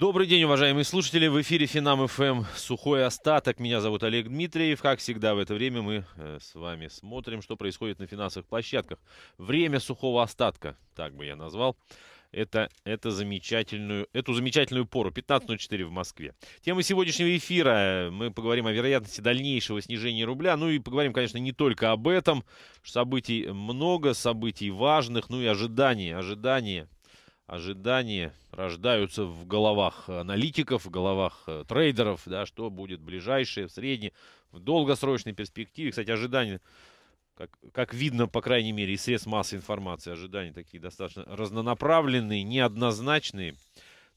Добрый день, уважаемые слушатели. В эфире Финам ФМ «Сухой остаток». Меня зовут Олег Дмитриев. Как всегда в это время мы э, с вами смотрим, что происходит на финансовых площадках. Время сухого остатка, так бы я назвал. Это, это замечательную, эту замечательную пору, 15.04 в Москве. Тема сегодняшнего эфира, э, мы поговорим о вероятности дальнейшего снижения рубля, ну и поговорим, конечно, не только об этом, событий много, событий важных, ну и ожидания, ожидания ожидания рождаются в головах аналитиков, в головах э, трейдеров, да, что будет ближайшее, в средней, в долгосрочной перспективе. Кстати, ожидания, как, как видно, по крайней мере, из средств массовой информации, ожидания такие достаточно разнонаправленные, неоднозначные.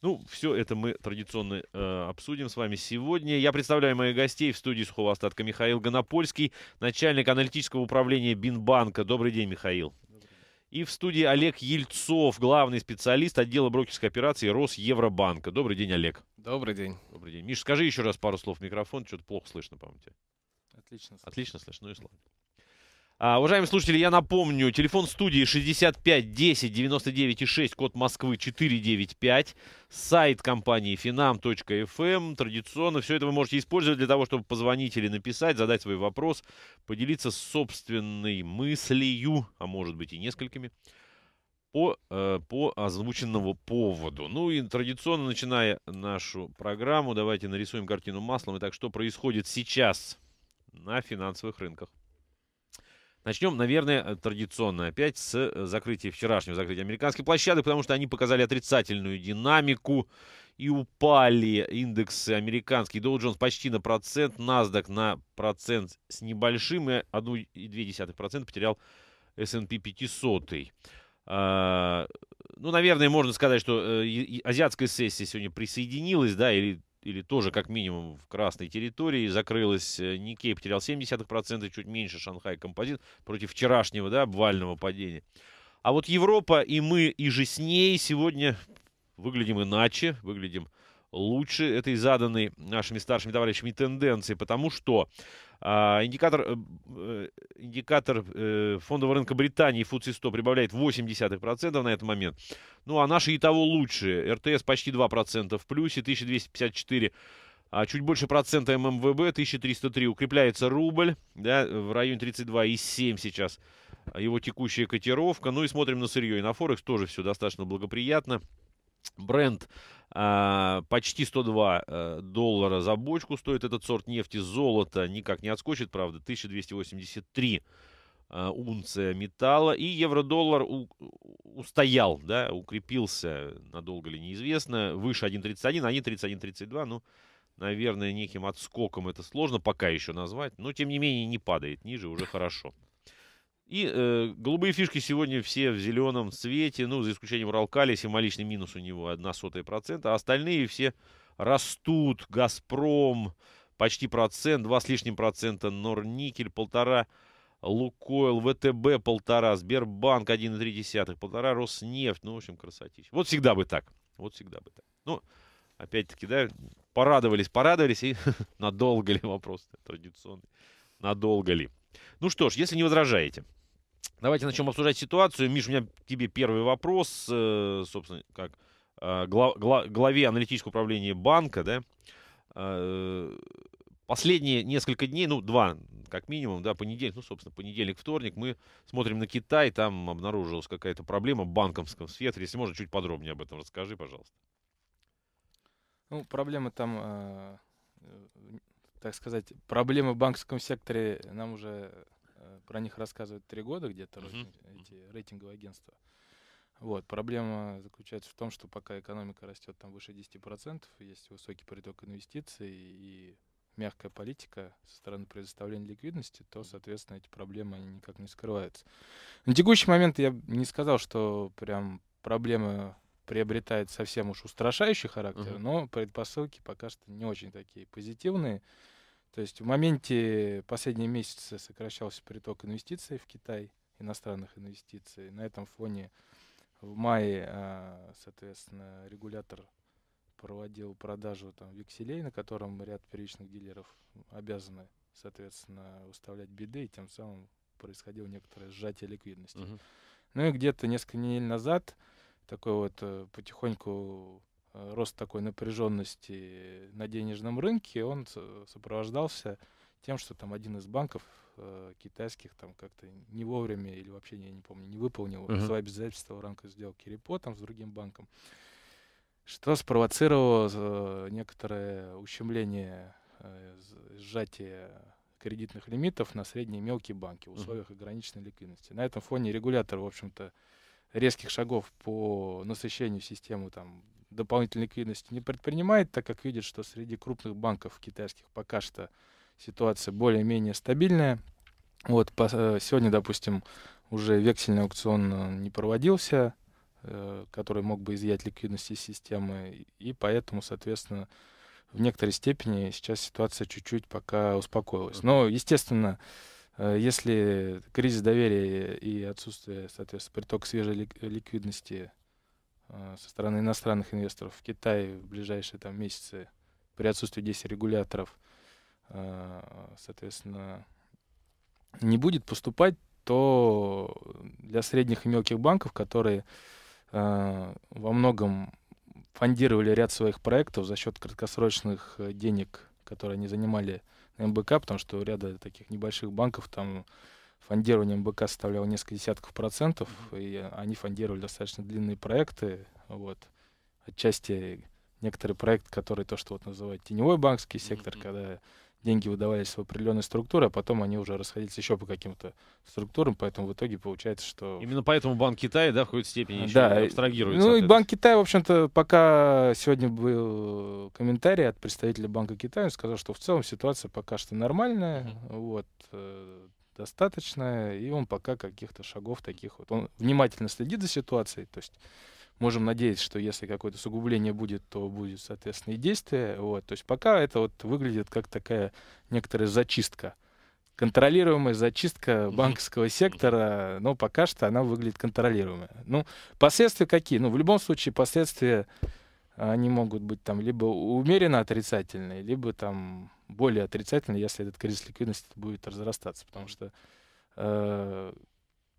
Ну, все это мы традиционно э, обсудим с вами сегодня. Я представляю моих гостей в студии сухого остатка Михаил Гонопольский, начальник аналитического управления Бинбанка. Добрый день, Михаил. И в студии Олег Ельцов, главный специалист отдела брокерской операции Росевробанка. Добрый день, Олег. Добрый день. Добрый день. Миш, скажи еще раз пару слов в микрофон, что-то плохо слышно, по-моему, тебе. Отлично слышно. Отлично слышно, ну и слава. А, уважаемые слушатели, я напомню, телефон студии 65 10 99 6, код Москвы 495, сайт компании finam.fm. Эм. Традиционно все это вы можете использовать для того, чтобы позвонить или написать, задать свой вопрос, поделиться собственной мыслью, а может быть и несколькими по, э, по озвученному поводу. Ну и традиционно, начиная нашу программу, давайте нарисуем картину маслом. Итак, что происходит сейчас на финансовых рынках? Начнем, наверное, э, традиционно опять с э, закрытия вчерашнего закрытия американской площадки, потому что они показали отрицательную динамику и упали индексы американский. Dow Jones почти на процент, NASDAQ на процент с небольшим и 1,2% потерял S&P 500. А, ну, наверное, можно сказать, что э, азиатская сессия сегодня присоединилась, да, или или тоже как минимум в красной территории. Закрылась э, Никей, потерял 0,7%, чуть меньше Шанхай Композит против вчерашнего да, обвального падения. А вот Европа и мы, и же с ней сегодня выглядим иначе, выглядим лучше этой заданной нашими старшими товарищами тенденции, потому что а, индикатор, э, э индикатор э, фондового рынка Британии FTSE 100 прибавляет 0,8% на этот момент. Ну, а наши и того лучше. РТС почти 2% в плюсе, 1254 а чуть больше процента ММВБ, 1303. Укрепляется рубль, да, в районе 32,7 сейчас его текущая котировка. Ну и смотрим на сырье и на Форекс, тоже все достаточно благоприятно. Бренд а, почти 102 э, доллара за бочку стоит этот сорт нефти. Золото никак не отскочит, правда, 1283 э, унция металла. И евро-доллар устоял, да, укрепился, надолго ли неизвестно, выше 1.31, 1.31.32, а ну, наверное, неким отскоком это сложно пока еще назвать, но, тем не менее, не падает ниже, уже хорошо. И э, голубые фишки сегодня все в зеленом цвете, ну, за исключением Ралкали, символичный минус у него 1 сотая процента, а остальные все растут. Газпром почти процент, 2 с лишним процента, Норникель полтора, Лукойл, ВТБ полтора, Сбербанк 1,3, полтора, Роснефть, ну, в общем, красотища. Вот всегда бы так, вот всегда бы так. Ну, опять-таки, да, порадовались, порадовались, и надолго ли вопрос традиционный, надолго ли. Ну что ж, если не возражаете. Давайте начнем обсуждать ситуацию. Миш, у меня тебе первый вопрос, э, собственно, как э, главе аналитического управления банка, да, э, последние несколько дней, ну, два, как минимум, да, понедельник, ну, собственно, понедельник, вторник, мы смотрим на Китай, там обнаружилась какая-то проблема в банковском секторе. Если можно, чуть подробнее об этом расскажи, пожалуйста. Ну, проблема там, так сказать, проблемы в банковском секторе нам уже про них рассказывают три года где-то uh-huh. эти рейтинговые агентства. Вот, проблема заключается в том, что пока экономика растет там выше 10%, есть высокий приток инвестиций и мягкая политика со стороны предоставления ликвидности, то, соответственно, эти проблемы они никак не скрываются. На текущий момент я не сказал, что прям проблемы приобретает совсем уж устрашающий характер, uh-huh. но предпосылки пока что не очень такие позитивные. То есть в моменте последние месяцы сокращался приток инвестиций в Китай, иностранных инвестиций. На этом фоне в мае, а, соответственно, регулятор проводил продажу там векселей, на котором ряд первичных дилеров обязаны, соответственно, уставлять биды, и тем самым происходило некоторое сжатие ликвидности. Uh-huh. Ну и где-то несколько недель назад такой вот э, потихоньку Э, рост такой напряженности на денежном рынке, он сопровождался тем, что там один из банков э, китайских там как-то не вовремя или вообще, я не помню, не выполнил uh-huh. свои обязательства в рамках сделки репо там с другим банком, что спровоцировало э, некоторое ущемление, э, сжатие кредитных лимитов на средние и мелкие банки в условиях uh-huh. ограниченной ликвидности. На этом фоне регулятор, в общем-то, резких шагов по насыщению системы там, дополнительной ликвидности не предпринимает, так как видит, что среди крупных банков китайских пока что ситуация более-менее стабильная. Вот по, э, сегодня, допустим, уже вексельный аукцион э, не проводился, э, который мог бы изъять ликвидность из системы, и поэтому, соответственно, в некоторой степени сейчас ситуация чуть-чуть пока успокоилась. Но, естественно, э, если кризис доверия и отсутствие, соответственно, приток свежей лик- ликвидности Э, со стороны иностранных инвесторов в Китае в ближайшие там, месяцы при отсутствии действий регуляторов, э, соответственно, не будет поступать, то для средних и мелких банков, которые э, во многом фондировали ряд своих проектов за счет краткосрочных денег, которые они занимали на МБК, потому что у ряда таких небольших банков там Фондированием БК составляло несколько десятков процентов, и они фондировали достаточно длинные проекты. Вот. Отчасти некоторые проекты, которые то, что вот называют теневой банковский сектор, mm-hmm. когда деньги выдавались в определенные структуры, а потом они уже расходились еще по каким-то структурам, поэтому в итоге получается, что... Именно поэтому Банк Китая, да, в какой-то степени э, еще да, абстрагируется. Ну и Банк Китая, в общем-то, пока сегодня был комментарий от представителя Банка Китая, он сказал, что в целом ситуация пока что нормальная, mm-hmm. вот, э, достаточно, и он пока каких-то шагов таких вот. Он внимательно следит за ситуацией, то есть можем надеяться, что если какое-то сугубление будет, то будет, соответственно, и действие. Вот. То есть пока это вот выглядит как такая некоторая зачистка. Контролируемая зачистка банковского сектора, но пока что она выглядит контролируемая. Ну, последствия какие? Ну, в любом случае, последствия они могут быть там либо умеренно отрицательные, либо там более отрицательно, если этот кризис ликвидности будет разрастаться, потому что э,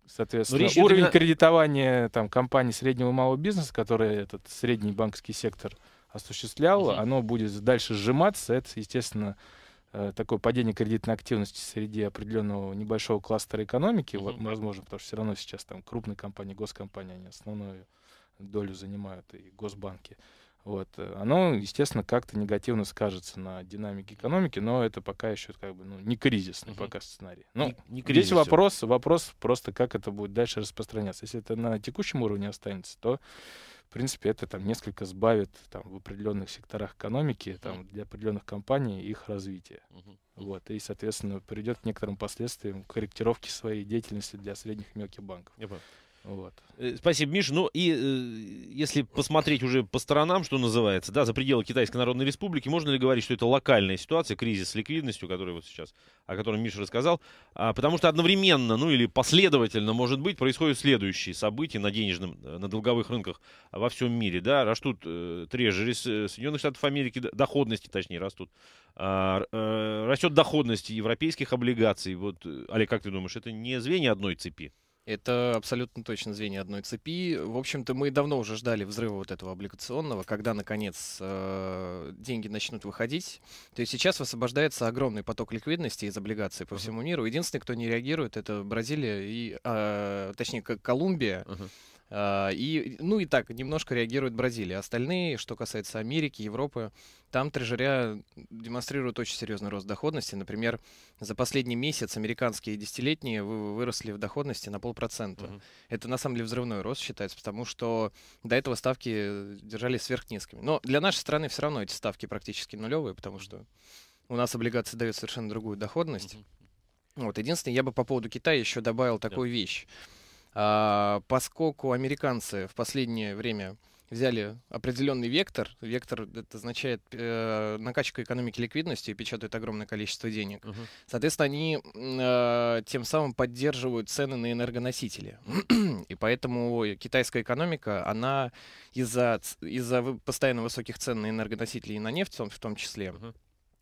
соответственно, Но уровень именно... кредитования там, компаний среднего и малого бизнеса, который этот средний банковский сектор осуществлял, угу. оно будет дальше сжиматься. Это, естественно, э, такое падение кредитной активности среди определенного небольшого кластера экономики, угу. возможно, потому что все равно сейчас там крупные компании, госкомпании, они основную долю занимают, и госбанки. Вот. Э, оно, естественно, как-то негативно скажется на динамике экономики, но это пока еще как бы ну, не кризисный угу. пока сценарий. Ну, не, не кризис, здесь вопрос, вопрос просто, как это будет дальше распространяться. Если это на текущем уровне останется, то, в принципе, это там несколько сбавит там, в определенных секторах экономики, там, для определенных компаний их развитие. Угу. Вот, и, соответственно, придет к некоторым последствиям корректировки своей деятельности для средних и мелких банков. Я понял. Вот. Э, спасибо, Миш. Ну и э, если посмотреть уже по сторонам, что называется, да, за пределы Китайской Народной Республики, можно ли говорить, что это локальная ситуация, кризис с ликвидностью, который вот сейчас, о котором Миша рассказал, а, потому что одновременно, ну или последовательно, может быть, происходят следующие события на денежном, э, на долговых рынках во всем мире, да, растут э, трежери э, Соединенных Штатов Америки, доходности, точнее, растут, а, э, растет доходность европейских облигаций. Вот, Олег, как ты думаешь, это не звенья одной цепи? Это абсолютно точно звенья одной цепи. В общем-то, мы давно уже ждали взрыва вот этого облигационного, когда, наконец, э, деньги начнут выходить. То есть сейчас высвобождается огромный поток ликвидности из облигаций по uh-huh. всему миру. Единственный, кто не реагирует, это Бразилия и, э, точнее, Колумбия. Uh-huh а, и, ну и так, немножко реагирует Бразилия. Остальные, что касается Америки, Европы, там трежеря демонстрируют очень серьезный рост доходности. Например, за последний месяц американские десятилетние выросли в доходности на полпроцента. Угу. Это на самом деле взрывной рост считается, потому что до этого ставки держались сверхнизкими. Но для нашей страны все равно эти ставки практически нулевые, потому что у нас облигации дают совершенно другую доходность. Угу. Вот, единственное, я бы по поводу Китая еще добавил такую да. вещь. А, поскольку американцы в последнее время взяли определенный вектор. Вектор это означает э, накачка экономики ликвидностью, и печатают огромное количество денег. Uh-huh. Соответственно, они э, тем самым поддерживают цены на энергоносители. и поэтому китайская экономика, она из-за, из-за постоянно высоких цен на энергоносители и на нефть, в том числе, uh-huh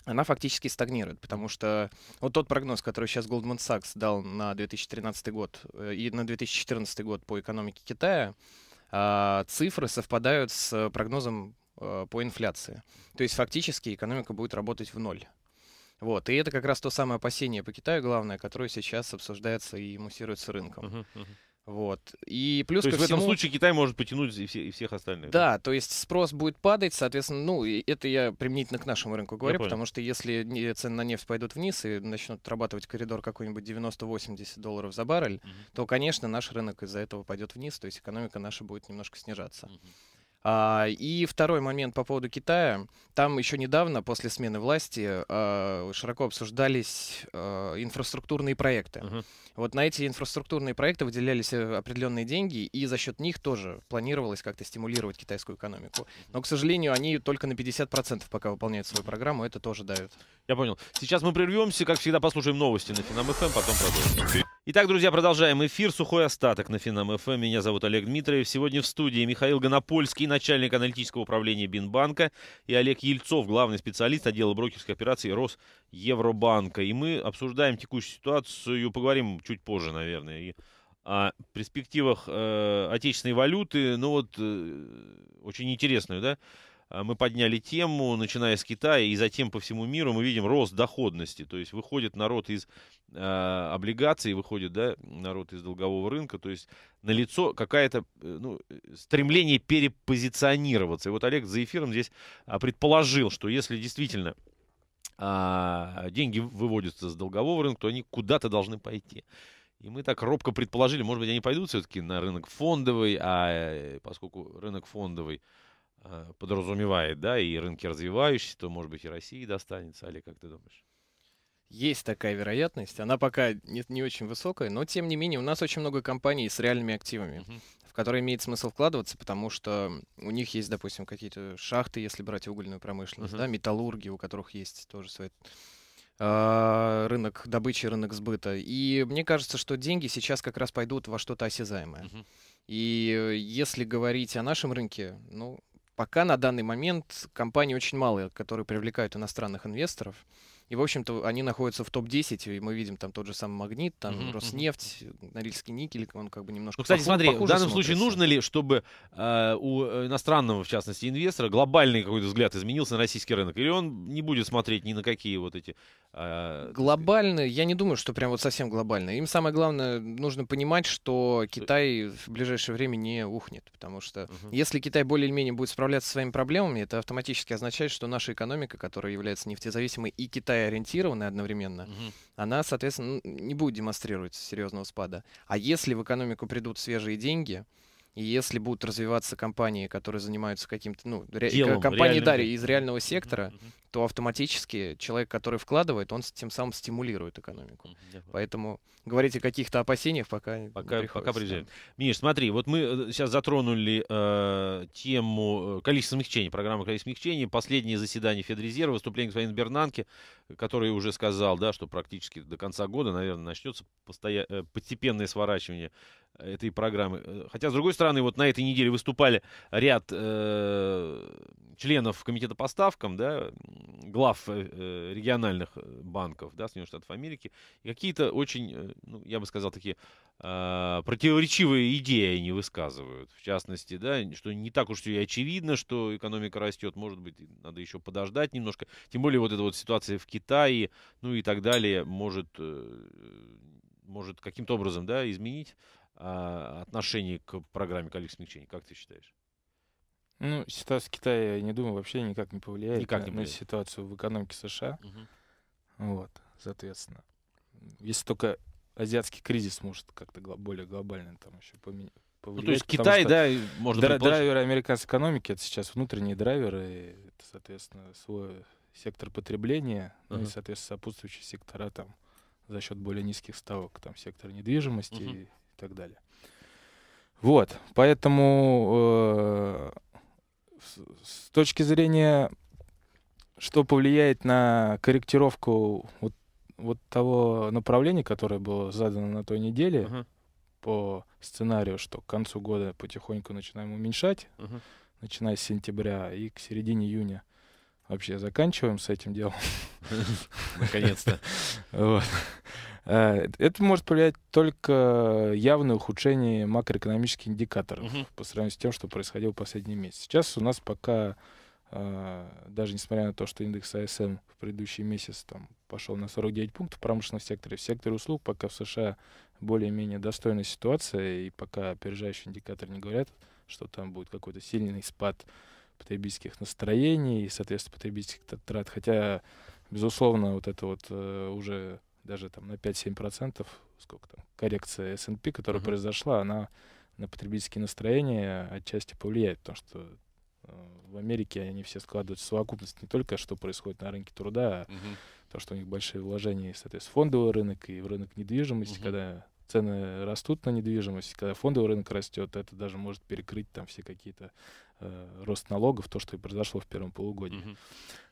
она фактически стагнирует, потому что вот тот прогноз, который сейчас Goldman Sachs дал на 2013 год э, и на 2014 год по экономике Китая, а, цифры совпадают с прогнозом э, по инфляции. То есть фактически экономика будет работать в ноль. Вот. И это как раз то самое опасение по Китаю, главное, которое сейчас обсуждается и муссируется рынком. Uh-huh, uh-huh. Вот. И плюс то есть в этом случае Китай может потянуть и, все, и всех остальных. Да, да, то есть спрос будет падать, соответственно, ну, это я применительно к нашему рынку говорю, я потому понял. что если цены на нефть пойдут вниз и начнут отрабатывать коридор какой-нибудь 90-80 долларов за баррель, угу. то, конечно, наш рынок из-за этого пойдет вниз, то есть экономика наша будет немножко снижаться. Угу. А, и второй момент по поводу Китая. Там еще недавно, после смены власти, а, широко обсуждались а, инфраструктурные проекты. uh Вот на эти инфраструктурные проекты выделялись э, определенные деньги, и за счет них тоже планировалось как-то стимулировать китайскую экономику. Но, к сожалению, они только на 50% пока выполняют свою программу, это тоже дают. Я понял. Сейчас мы прервемся, как всегда, послушаем новости на Финам.ФМ, эм, потом продолжим. Итак, друзья, продолжаем эфир. Сухой остаток на Финам ФМ. Эм. Меня зовут Олег Дмитриев. Сегодня в студии Михаил Гонопольский, начальник аналитического управления Бинбанка, и Олег Ельцов, главный специалист отдела брокерской операции РОС Евробанка. И мы обсуждаем текущую ситуацию, поговорим чуть позже, наверное, и о перспективах э, отечественной валюты. Ну вот, э, очень интересную, да? А, мы подняли тему, начиная с Китая и затем по всему миру, мы видим рост доходности. То есть выходит народ из э, облигаций, выходит да, народ из долгового рынка. То есть налицо какое-то э, ну, стремление перепозиционироваться. И вот Олег за эфиром здесь а, предположил, что если действительно а, деньги выводятся с долгового рынка, то они куда-то должны пойти. И мы так робко предположили, может быть, они пойдут все-таки на рынок фондовый, а э, поскольку рынок фондовый Э, подразумевает, да, и рынки развивающиеся, то, может быть, и России достанется, Али, как ты думаешь? Есть такая вероятность, она пока не, не очень высокая, но тем не менее у нас очень много компаний с реальными активами, uh-huh. в которые имеет смысл вкладываться, потому что у них есть, допустим, какие-то шахты, если брать угольную промышленность, uh-huh. да, металлурги, у которых есть тоже свои а, рынок добычи, рынок сбыта. И мне кажется, что деньги сейчас как раз пойдут во что-то осязаемое. Uh-huh. И э, если говорить о нашем рынке, ну, Пока на данный момент компаний очень мало, которые привлекают иностранных инвесторов. И, в общем-то, они находятся в топ-10, и мы видим там тот же самый «Магнит», там mm-hmm. «Роснефть», «Норильский никель», он как бы немножко Ну, кстати, похож, смотри, в данном смотрится. случае нужно ли, чтобы э, у э, иностранного, в частности, инвестора глобальный какой-то взгляд изменился на российский рынок? Или он не будет смотреть ни на какие вот эти... Э, глобально, я не думаю, что прям вот совсем глобально. Им самое главное, нужно понимать, что Китай в ближайшее время не ухнет, потому что uh если Китай более-менее или будет справляться со своими проблемами, это автоматически означает, что наша экономика, которая является нефтезависимой и Китай такая ориентированная одновременно, угу. она, соответственно, ну, не будет демонстрировать серьезного спада. А если в экономику придут свежие деньги, и если будут развиваться компании, которые занимаются каким-то, ну, ре- Делом, компании, реальным. из реального сектора, mm-hmm. то автоматически человек, который вкладывает, он тем самым стимулирует экономику. Mm-hmm. Поэтому говорить о каких-то опасениях пока пока, не пока приезжает. Миш, смотри, вот мы сейчас э, затронули э, тему э, количества смягчений, программы количества смягчений, последнее заседание Федрезерва, выступление господин Бернанки, который уже сказал, да, что практически до конца года, наверное, начнется постоя- э, постепенное сворачивание этой программы. Э, хотя, с другой стороны, вот на этой неделе выступали ряд э, членов комитета по ставкам, да, глав э, э региональных э, банков, да, Соединенных Штатов Америки. И какие-то очень, ну, я бы сказал, такие э, противоречивые идеи они высказывают. В частности, да, что не так уж и очевидно, что экономика растет, может быть, надо еще подождать немножко. Тем более вот эта вот ситуация в Китае, ну и так далее, может, э, может каким-то образом, да, изменить а, отношении к программе количества смягчения. Как ты считаешь? Ну, ситуация Китая, я не думаю, вообще никак не повлияет, никак не повлияет. на ситуацию в экономике США. Угу. Вот, соответственно. Если только азиатский кризис может как-то гло- более глобально там еще повлиять. Ну, то есть Китай, да, можно дра- предположить... Драйверы американской экономики, это сейчас внутренние драйверы, это, соответственно, свой сектор потребления, uh ну и, соответственно, сопутствующие сектора там за счет более низких ставок, там сектор недвижимости, uh так далее. Вот, поэтому э, с точки зрения, что повлияет на корректировку вот, вот того направления, которое было задано на той неделе uh-huh. по сценарию, что к концу года потихоньку начинаем уменьшать, uh-huh. начиная с сентября и к середине июня вообще заканчиваем с этим делом. Наконец-то. Э, это может повлиять только явное ухудшение макроэкономических индикаторов угу. по сравнению с тем, что происходило в последний месяц. Сейчас у нас пока, э, даже несмотря на то, что индекс АСМ в предыдущий месяц там, пошел на 49 пунктов в промышленном секторе, в секторе услуг пока в США более-менее достойная ситуация, и пока опережающие индикаторы не говорят, что там будет какой-то сильный спад потребительских настроений и, соответственно, потребительских трат. Хотя, безусловно, вот это вот э, уже даже там на 5-7%, сколько там, коррекция S&P, которая uh-huh. произошла, она на потребительские настроения отчасти повлияет, потому что э, в Америке они все складывают в совокупность не только, что происходит на рынке труда, а uh-huh. то, что у них большие вложения, соответственно, в фондовый рынок и в рынок недвижимости, uh-huh. когда цены растут на недвижимость, когда фондовый рынок растет, это даже может перекрыть там все какие-то э, рост налогов, то, что и произошло в первом полугодии. Uh-huh.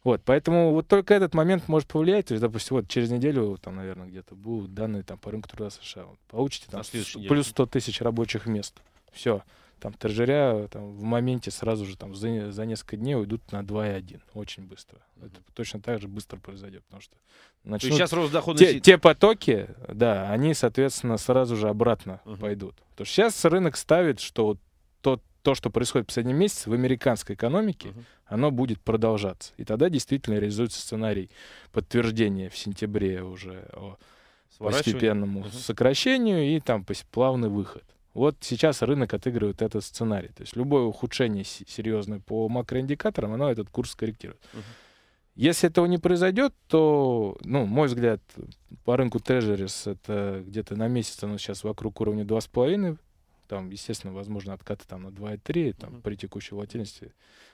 Вот, поэтому вот только этот момент может повлиять. То есть, допустим, вот через неделю, там, наверное, где-то будут данные там по рынку труда США. Вот, получите там плюс 100 тысяч рабочих мест. Все там торжеря там, в моменте сразу же там, за, за несколько дней уйдут на 2,1 очень быстро. Это точно так же быстро произойдет, потому что начнут... сейчас рост доходности... Те, те потоки, да, они, соответственно, сразу же обратно mm-hmm. пойдут. Потому что сейчас рынок ставит, что вот тот то, что происходит в последний месяц в американской экономике, uh-huh. оно будет продолжаться. И тогда действительно реализуется сценарий подтверждения в сентябре уже о постепенному uh-huh. сокращению и там плавный выход. Вот сейчас рынок отыгрывает этот сценарий. То есть любое ухудшение серьезное по макроиндикаторам, оно этот курс корректирует. Uh-huh. Если этого не произойдет, то, ну, мой взгляд, по рынку трежерис это где-то на месяц оно сейчас вокруг уровня 2,5. Там, естественно, возможно, откаты там на 2,3 там, uh-huh. при текущей волатильности.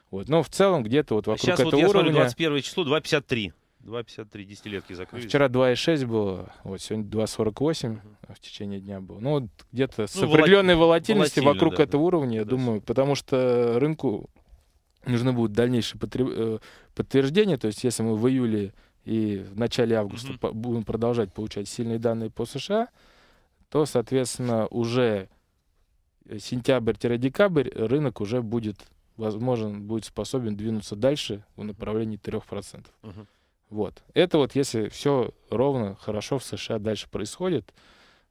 Вот. Но в целом где-то вот вокруг сейчас этого вот я уровня... Сейчас 21 число 2,53. 2,53 десятилетки закрылись. Вчера 2,6 было, вот сегодня 2,48. Uh-huh в течение дня был, Ну, вот где-то с ну, определенной волати... волатильностью вокруг да, этого да, уровня, да, я думаю, потому что рынку нужны будут дальнейшие потреб... Э, подтверждения. То есть, если мы в июле и в начале августа угу. будем продолжать получать сильные данные по США, то, соответственно, уже сентябрь-декабрь рынок уже будет возможен, будет способен двинуться дальше в направлении 3%. Угу. Вот. Это вот если все ровно, хорошо в США дальше происходит,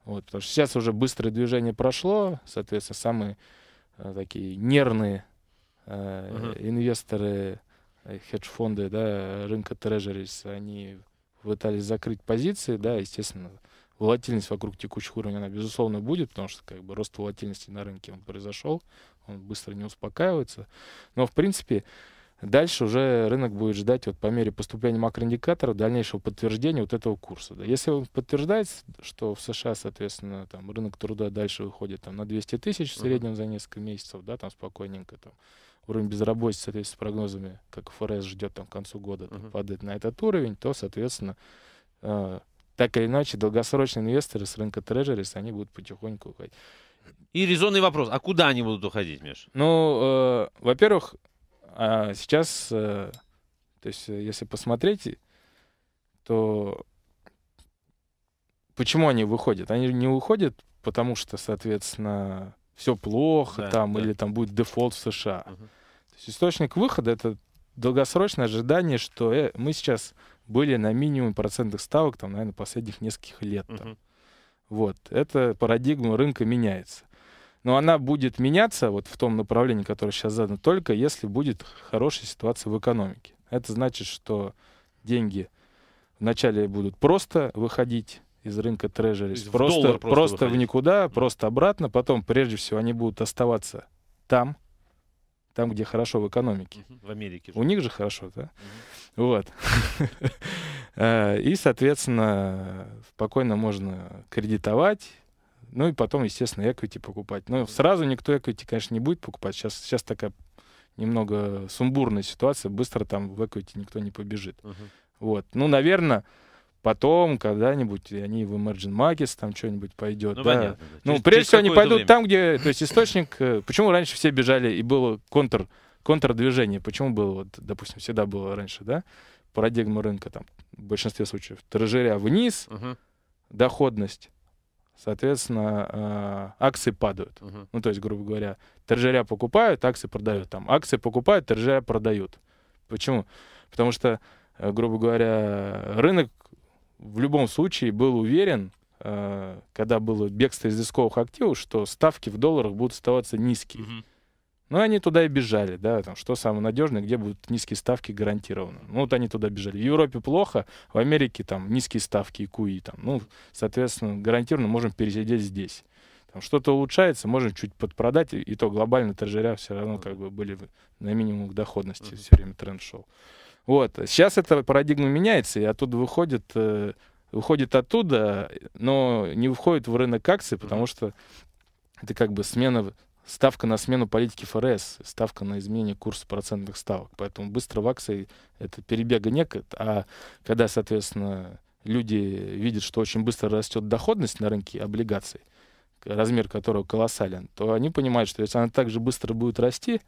вот, потому что сейчас уже быстрое движение прошло, соответственно, самые э, такие нервные э, uh-huh. инвесторы, э, хедж-фонды да, рынка трежерис, они пытались закрыть позиции, да, естественно, волатильность вокруг текущих уровней, она, безусловно, будет, потому что как бы рост волатильности на рынке он произошел, он быстро не успокаивается. Но, в принципе, э, Дальше уже рынок будет ждать вот по мере поступления макроиндикаторов дальнейшего подтверждения вот этого курса. Да. Если он подтверждает, что в США, соответственно, там рынок труда дальше выходит там, на 200 тысяч в среднем за несколько месяцев, да, там спокойненько там, уровень безработицы, соответственно, с прогнозами, как ФРС ждет там к концу года, там, uh-huh. падает на этот уровень, то, соответственно, э, так или иначе, долгосрочные инвесторы с рынка трежерис, они будут потихоньку уходить. И резонный вопрос, а куда они будут уходить, Миш? Ну, э, во-первых, а сейчас, э, то есть, э, если посмотреть, то почему они выходят? Они не выходят, потому что, соответственно, все плохо да, там да. или там будет дефолт в США. Угу. То есть источник выхода это долгосрочное ожидание, что э, мы сейчас были на минимум процентных ставок там, наверное, последних нескольких лет. Угу. Там. Вот это парадигма рынка меняется но она будет меняться вот в том направлении, которое сейчас задано, только если будет хорошая ситуация в экономике. Это значит, что деньги вначале будут просто выходить из рынка трежерис, просто, в просто, просто в никуда, просто обратно, потом, прежде всего, они будут оставаться там, там, где хорошо в экономике. В Америке. Же. У них же хорошо, да? Угу. Вот. Э, и, соответственно, спокойно можно кредитовать, ну и потом, естественно, equity покупать. Но ну, сразу никто equity, конечно, не будет покупать. Сейчас, сейчас такая немного сумбурная ситуация, быстро там в equity никто не побежит. Uh-huh. Вот. Ну, наверное, потом когда-нибудь они в emerging markets там что-нибудь пойдет. Ну, да. понятно. Да. Ну, через, прежде через всего, они пойдут время. там, где, то есть источник, э, почему раньше все бежали и было контр, контрдвижение, почему было, вот, допустим, всегда было раньше, да, парадигма рынка там в большинстве случаев, трежеря вниз, uh-huh. доходность, соответственно, э, акции падают. Uh-huh. Ну, то есть, грубо говоря, торжеря покупают, акции продают. Там акции покупают, торжеря продают. Почему? Потому что, э, грубо говоря, рынок в любом случае был уверен, э, когда было бегство из дисковых активов, что ставки в долларах будут оставаться низкие. Uh-huh. Ну, они туда и бежали, да, там, что самое надежное, где будут низкие ставки гарантированно. Ну, вот они туда бежали. В Европе плохо, в Америке там низкие ставки и куи там. Ну, соответственно, гарантированно можем пересидеть здесь. Там что-то улучшается, можем чуть подпродать, и, то глобально трежеря все равно как бы были на минимум доходности, все время тренд шел. Вот, сейчас эта парадигма меняется, и оттуда выходит э, выходит оттуда, но не выходит в рынок акций, потому что это как бы смена ставка на смену политики ФРС, ставка на изменение курса процентных ставок. Поэтому быстро в акции это перебега нет. А когда, соответственно, люди видят, что очень быстро растет доходность на рынке облигаций, размер которого колоссален, то они понимают, что если она так же быстро будет расти,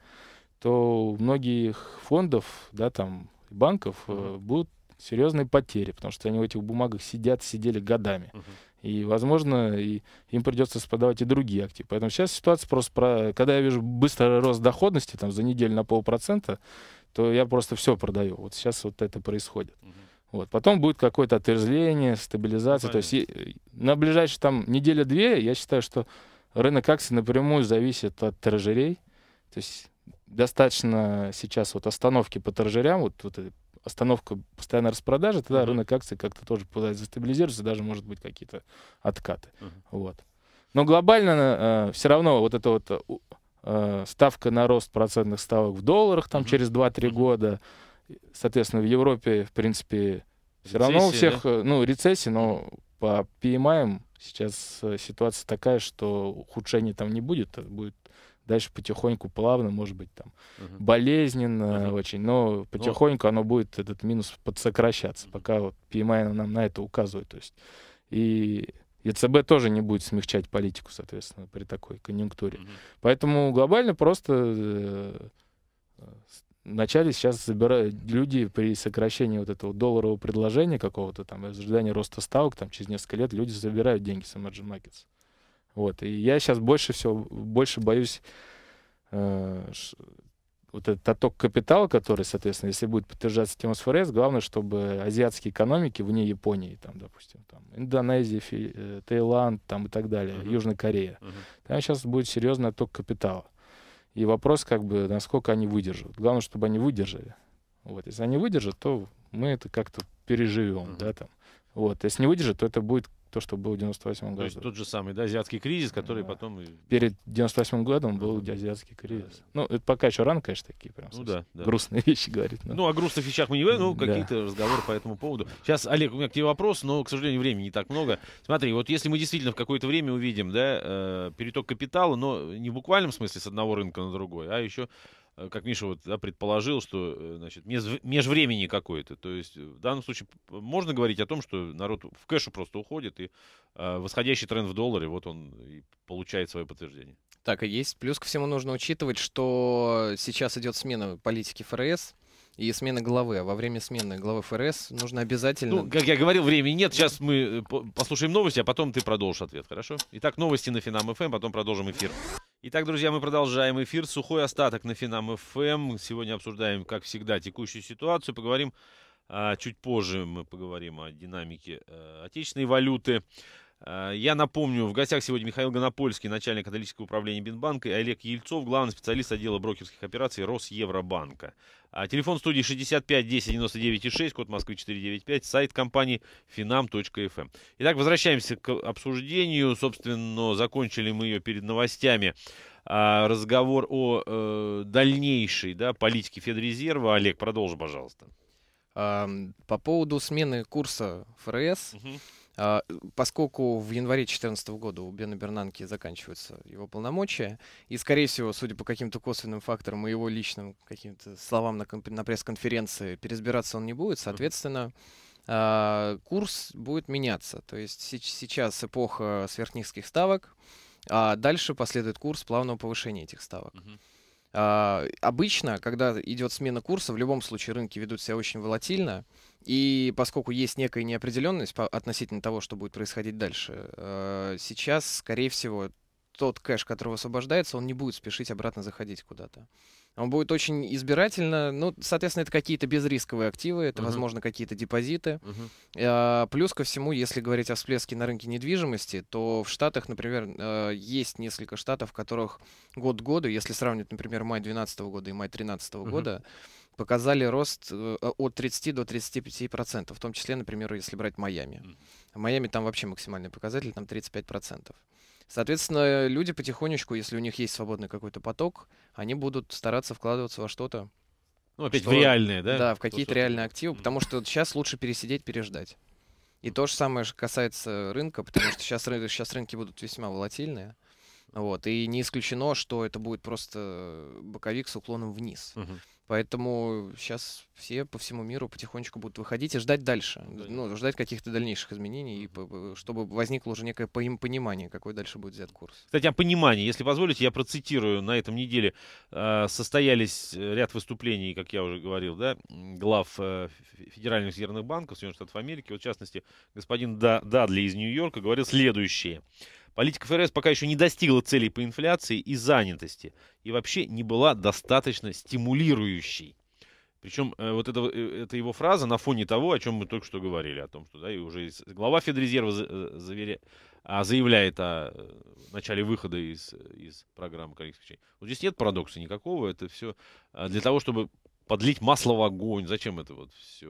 то у многих фондов, да, там, банков э, будут серьезные потери, потому что они в этих бумагах сидят, сидели годами. Uh-huh. И, возможно, и им придется подавать и другие активы. Поэтому сейчас ситуация просто про... Когда я вижу быстрый рост доходности там, за неделю на полпроцента, то я просто все продаю. Вот сейчас вот это происходит. Угу. Вот. Потом будет какое-то отверзление, стабилизация. Понятно. То есть на ближайшие там неделя-две, я считаю, что рынок акций напрямую зависит от трежерей. То есть достаточно сейчас вот остановки по трежерям, вот, вот э, остановка постоянной распродажи, тогда uh-huh. рынок акций как-то тоже пытается застабилизироваться даже, может быть, какие-то откаты. Uh-huh. Вот. Но глобально э, все равно вот эта вот э, э, ставка на рост процентных ставок в долларах там uh-huh. через 2-3 года, соответственно, в Европе, в принципе, все равно у всех, да? Э, ну, рецессия, но по PMI сейчас э, ситуация такая, что ухудшения там не будет, будет Дальше потихоньку, плавно, может быть, там угу. болезненно угу. очень, но ну, потихоньку ну. оно будет, этот минус, подсокращаться, угу. пока вот PMI нам на это указывает. То есть. И ЕЦБ тоже не будет смягчать политику, соответственно, при такой конъюнктуре. Угу. Поэтому глобально просто э, вначале сейчас забирают люди при сокращении вот этого долларового предложения какого-то там, ожидания роста ставок, там через несколько лет люди забирают деньги с emerging markets. Вот. И я сейчас больше всего, больше боюсь э, вот этот отток капитала, который, соответственно, если будет подтверждаться тема с ФРС, главное, чтобы азиатские экономики вне Японии, там, допустим, там, Индонезия, Фи, э, Таиланд там, и так далее, uh-huh. Южная Корея, uh-huh. там сейчас будет серьезный отток капитала. И вопрос, как бы, насколько они выдержат. Главное, чтобы они выдержали. Вот. Если они выдержат, то мы это как-то переживем, uh-huh. да, там. Вот. Если не выдержат, то это будет то, что было в 98 году. То есть тот же самый, да, азиатский кризис, который да. потом... Перед 98 годом был да. азиатский кризис. Да. Ну, это пока еще рано, конечно, такие прям ну, да, да. грустные вещи говорит. Но... Ну, о грустных вещах мы не говорим, Ну да. какие-то разговоры по этому поводу. Сейчас, Олег, у меня к тебе вопрос, но, к сожалению, времени не так много. Смотри, вот если мы действительно в какое-то время увидим, да, э, переток капитала, но не в буквальном смысле с одного рынка на другой, а еще Э, как Миша вот да, предположил, что э, значит, межвремени какое-то. То есть э, в данном случае можно говорить о том, что народ в кэшу просто уходит, и э, восходящий тренд в долларе, вот он и получает свое подтверждение. Так и есть. Плюс ко всему нужно учитывать, что сейчас идет смена политики ФРС и смена главы. А во время смены главы ФРС нужно обязательно... Ну, как я говорил, времени нет. Сейчас мы послушаем новости, а потом ты продолжишь ответ, хорошо? Итак, новости на Финам ФМ, эм, потом продолжим эфир. Итак, друзья, мы продолжаем эфир. Сухой остаток на Финам ФМ. Эм. Сегодня обсуждаем, как всегда, текущую ситуацию. Поговорим а, чуть позже мы поговорим о динамике а, отечественной валюты. Э, я напомню, в гостях сегодня Михаил Гонопольский, начальник католического управления Бинбанка, и Олег Ельцов, главный специалист отдела брокерских операций Росевробанка. А, телефон студии 65 10 99 6, код Москвы 495, сайт компании finam.fm. Эм. Итак, возвращаемся к обсуждению. Собственно, закончили мы ее перед новостями. А, разговор о э, дальнейшей да, политике Федрезерва. Олег, продолжи, пожалуйста. По поводу смены курса ФРС... Угу. А, поскольку в январе 2014 года у Бена Бернанки заканчиваются его полномочия, и, скорее всего, судя по каким-то косвенным факторам и его личным каким-то словам на, на пресс-конференции, переизбираться он не будет, соответственно, а, курс будет меняться. То есть сейчас эпоха сверхнизких ставок, а дальше последует курс плавного повышения этих ставок. Uh-huh. А, обычно, когда идет смена курса, в любом случае рынки ведут себя очень волатильно. И поскольку есть некая неопределенность относительно того, что будет происходить дальше, э, сейчас, скорее всего, тот кэш, который освобождается, он не будет спешить обратно заходить куда-то. Он будет очень избирательно, ну, соответственно, это какие-то безрисковые активы, это, uh-huh. возможно, какие-то депозиты. Uh-huh. А, плюс ко всему, если говорить о всплеске на рынке недвижимости, то в Штатах, например, э, есть несколько штатов, в которых год к году, если сравнивать, например, май 2012 года и май 2013 uh-huh. года, показали рост э, от 30 до 35 процентов, в том числе, например, если брать Майами. В Майами там вообще максимальный показатель, там 35 процентов. Соответственно, люди потихонечку, если у них есть свободный какой-то поток, они будут стараться вкладываться во что-то. Ну, опять что, в реальные, да? Да, в какие-то реальные активы, потому что сейчас лучше пересидеть, переждать. И то же самое касается рынка, потому что сейчас, сейчас рынки будут весьма волатильные. Вот, и не исключено, что это будет просто боковик с уклоном вниз. Uh-huh. Поэтому сейчас все по всему миру потихонечку будут выходить и ждать дальше. Да. Ну, ждать каких-то дальнейших изменений, и чтобы возникло уже некое понимание, какой дальше будет взят курс. Кстати, о а понимании. Если позволите, я процитирую. На этом неделе э, состоялись ряд выступлений, как я уже говорил, да, глав э, федеральных резервных банков Соединенных Штатов Америки. Вот, в частности, господин Дадли из Нью-Йорка говорил следующее. Политика ФРС пока еще не достигла целей по инфляции и занятости, и вообще не была достаточно стимулирующей. Причем э, вот это, э, это его фраза на фоне того, о чем мы только что говорили, о том, что да, и уже глава Федрезерва э, заверя, а, заявляет о начале выхода из, из программы коррекции вещей. Вот здесь нет парадокса никакого, это все а, для того, чтобы подлить масло в огонь. Зачем это вот все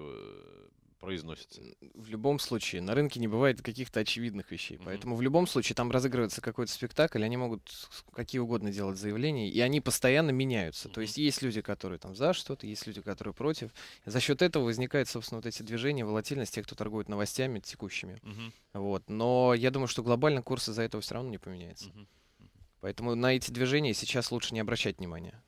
произносится. В любом случае, на рынке не бывает каких-то очевидных вещей. Mm-hmm. Поэтому в любом случае там разыгрывается какой-то спектакль, они могут какие угодно делать заявления, и они постоянно меняются. Mm-hmm. То есть есть люди, которые там за что-то, есть люди, которые против. За счет этого возникает, собственно, вот эти движения, волатильность тех, кто торгует новостями текущими. Mm-hmm. Вот. Но я думаю, что глобально курсы за этого все равно не поменяются. Mm-hmm. Поэтому на эти движения сейчас лучше не обращать внимания.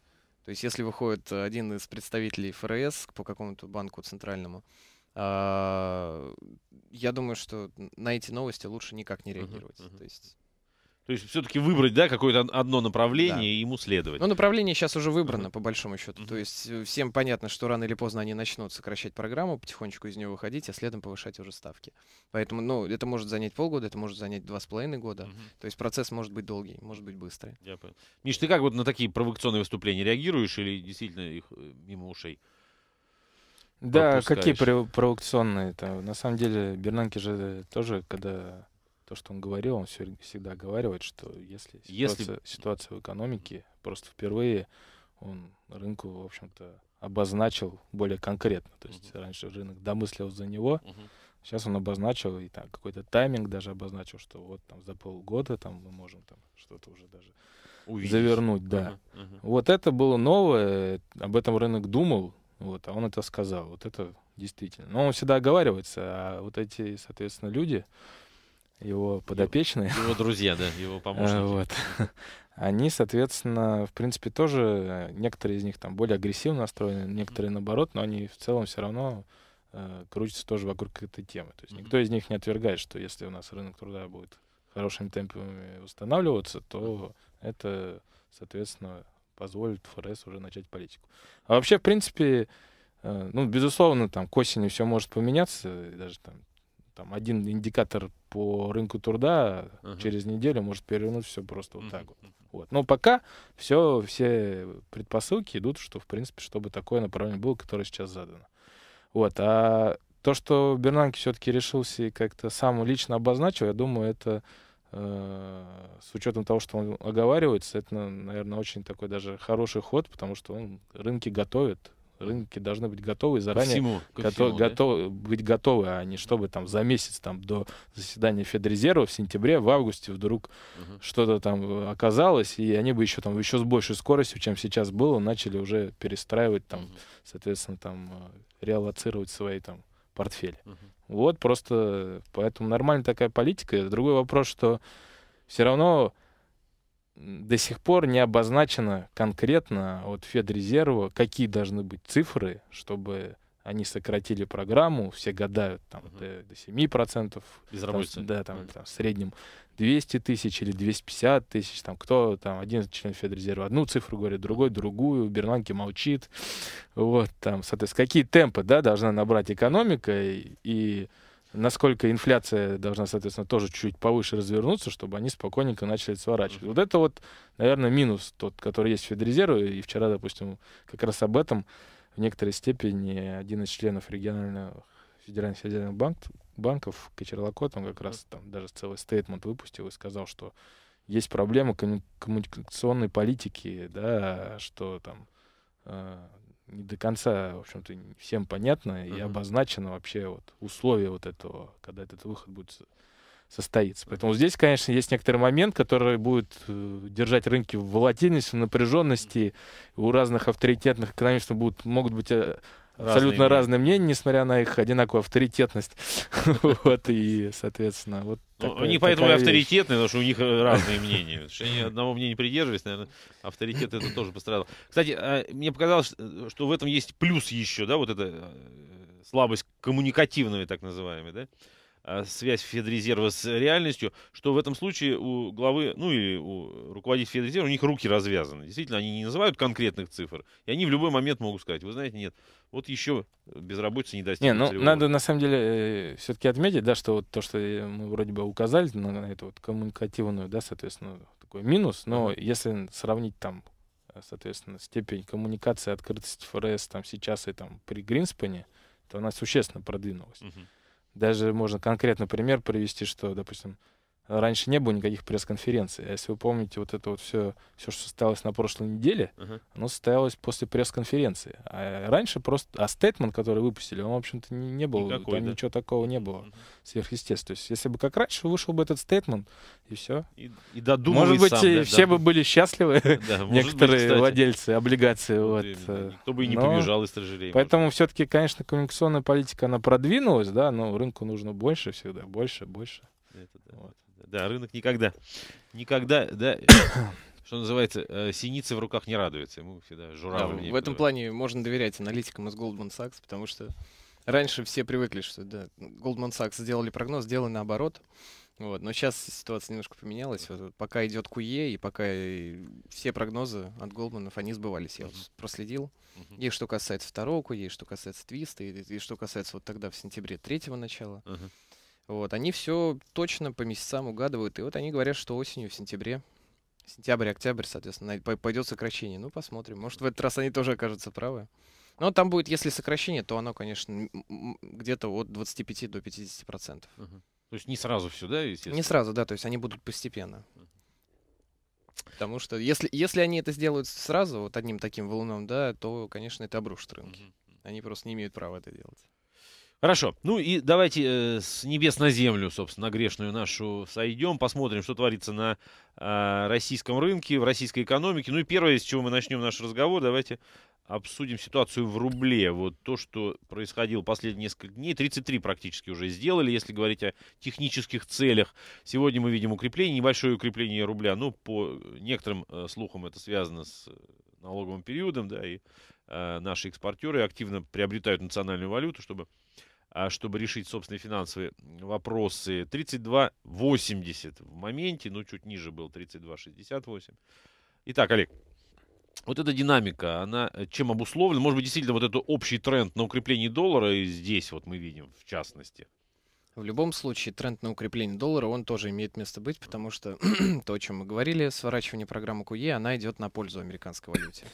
То есть, если выходит э, один из представителей ФРС по какому-то банку центральному, а, я думаю, что на эти новости лучше никак не реагировать. Uh-huh, uh-huh. То есть то есть все-таки выбрать, да, какое-то одно направление да. и ему следовать. Ну, направление сейчас уже выбрано, uh-huh. по большому счету. Uh-huh. То есть э, всем понятно, что рано или поздно они начнут сокращать программу, потихонечку из нее выходить, а следом повышать уже ставки. Поэтому, ну, это может занять полгода, это может занять два с половиной года. Uh-huh. То есть процесс может быть долгий, может быть быстрый. Я понял. Миш, ты как вот на такие провокационные выступления реагируешь или действительно их э, мимо ушей? Да, какие провокационные? -то? На самом деле Бернанки же тоже, когда то, что он говорил, он все, всегда оговаривает, что если, если... Ситуация, ситуация в экономике, просто впервые он рынку, в общем-то, обозначил более конкретно. То есть uh раньше рынок домыслил за него, uh сейчас он обозначил и там какой-то тайминг даже обозначил, что вот там за полгода там мы можем там что-то уже даже Увидеть. завернуть, да. Uh-huh. Вот это было новое, об этом рынок думал, вот, а он это сказал. Вот это действительно. Но он всегда оговаривается, а вот эти, соответственно, люди, его подопечные... Его, его друзья, да, его помощники. Вот. Они, соответственно, в принципе, тоже, э, некоторые из них там более агрессивно настроены, некоторые наоборот, но они в целом все равно э, крутятся тоже вокруг этой темы. То есть никто из них не отвергает, что если у нас рынок труда будет хорошими темпами устанавливаться, то это, соответственно, позволит ФРС уже начать политику. А вообще, в принципе, э, ну, безусловно, там к осени все может поменяться, даже там, там один индикатор по рынку труда uh-huh. через неделю может перевернуть все просто вот так вот. вот. Но пока все, все предпосылки идут, что, в принципе, чтобы такое направление было, которое сейчас задано. Вот. А то, что Бернанки все-таки решился и как-то сам лично обозначил, я думаю, это Э, с учетом того, что он оговаривается, это, наверное, очень такой даже хороший ход, потому что он рынки готовит. Рынки должны быть готовы заранее ко всему, ко готов, всему, готов, да? быть готовы, а не чтобы там за месяц там, до заседания Федрезерва в сентябре, в августе вдруг угу. что-то там оказалось, и они бы еще там еще с большей скоростью, чем сейчас было, начали уже перестраивать там, угу. соответственно, там э, реалоцировать свои там портфели. Угу. Вот просто поэтому нормальная такая политика. Другой вопрос, что все равно до сих пор не обозначено конкретно от Федрезерва, какие должны быть цифры, чтобы они сократили программу, все гадают там угу. до, до 7%. Безработица. Там, да, там, угу. там в среднем 200 тысяч или 250 тысяч, там кто, там один член Федрезерва одну цифру говорит, другой другую, Бернанки молчит. Вот там, соответственно, какие темпы, да, должна набрать экономика и, и насколько инфляция должна, соответственно, тоже чуть повыше развернуться, чтобы они спокойненько начали сворачивать. Mm-hmm. Вот это вот, наверное, минус тот, который есть в Федрезерве. И вчера, допустим, как раз об этом в некоторой степени один из членов регионального федеральных федеральных банк, банков Кочерлако он как раз там даже целый стейтмент выпустил и сказал, что есть проблема коммуникационной политики, да, что там э, не до конца, в общем-то, всем понятно и uh-huh. обозначено вообще вот условия вот этого, когда этот выход будет состоится. Поэтому здесь, конечно, есть некоторый момент, который будет э, держать рынки в волатильности, в напряженности. У разных авторитетных экономистов будут, могут быть э, абсолютно мнения. разные мнения, несмотря на их одинаковую авторитетность. Вот, и, соответственно, вот ну, Они поэтому и авторитетные, потому что у них э, разные мнения. что они одного мнения придерживались, наверное, авторитет это тоже пострадал. Кстати, а, мне показалось, что в этом есть плюс еще, да, вот эта слабость коммуникативная, так называемая, да? Э, связь Федрезерва с реальностью, что в этом случае у главы, ну или у руководителя Федрезерва, у них руки развязаны. Действительно, они не называют конкретных цифр, и они в любой момент могут сказать, вы знаете, нет, вот еще безработица не достигла. Не, ну, надо на самом деле э, все-таки отметить, да, что вот то, что мы вроде бы указали ну, на, эту вот коммуникативную, да, соответственно, такой минус, но если сравнить там э, соответственно, степень коммуникации, открытости ФРС там сейчас и там при Гринспене, то она существенно продвинулась. Uh-huh. Даже можно конкретный пример привести, что, допустим, раньше не было никаких пресс-конференций. А если вы помните, вот это вот все, все, что состоялось на прошлой неделе, uh-huh. оно состоялось после пресс-конференции. А раньше просто... А стейтмент, который выпустили, он, в общем-то, не, не был... Никакой, там да? ничего такого не было uh-huh. сверхъестественного. То есть, если бы как раньше вышел бы этот стейтмент, и все. И, и Может быть, сам, да, все да. бы были счастливы, некоторые владельцы облигаций. Ну, э, бы и не но... побежал из тяжелее. Поэтому все-таки, конечно, коммуникационная политика, она продвинулась, да, но рынку нужно больше всегда, больше, больше. Это, да, вот да, рынок никогда, никогда, да, э, что называется, э, синицы в руках не радуется. Ему всегда а, журавль. Да, в этом плане можно доверять аналитикам из Goldman Sachs, потому что раньше все привыкли, что да, Goldman Sachs сделали прогноз, сделали наоборот. Вот, но сейчас ситуация немножко поменялась. Вот, пока идет куе, e, и пока и все прогнозы от Голдманов, они сбывались. Я вот проследил. И что касается второго куе, e, и что касается твиста, и, и что касается вот тогда в сентябре третьего начала. Uh-huh. Вот, они все точно по месяцам угадывают. И вот они говорят, что осенью, в сентябре, сентябрь, октябрь, соответственно, пойдет сокращение. Ну, посмотрим. Может, в этот раз они тоже окажутся правы. Но там будет, если сокращение, то оно, конечно, где-то от 25 до 50 процентов. Uh То есть не сразу все, да, естественно? Не сразу, да, то есть они будут постепенно. Потому что если, если они это сделают сразу, вот одним таким валуном, да, то, конечно, это обрушит рынки. Они просто не имеют права это делать. Хорошо. Ну и давайте э, с небес на землю, собственно, грешную нашу сойдем, посмотрим, что творится на э, российском рынке, в российской экономике. Ну и первое, с чего мы начнем наш разговор, давайте обсудим ситуацию в рубле. Вот то, что происходило последние несколько дней, 33 практически уже сделали, если говорить о технических целях. Сегодня мы видим укрепление, небольшое укрепление рубля. Ну, по некоторым э, слухам это связано с налоговым периодом, да, и э, наши экспортеры активно приобретают национальную валюту, чтобы а, чтобы решить собственные финансовые вопросы. 32,80 в моменте, ну чуть ниже был 32,68. Итак, Олег, вот эта динамика, она э, чем обусловлена? Может быть, действительно вот этот общий тренд на укрепление доллара и здесь вот мы видим, в частности. В любом случае, тренд на укрепление доллара, он тоже имеет место быть, потому что то, о чем мы говорили, сворачивание программы КУЕ, e, она идет на пользу американской валюте.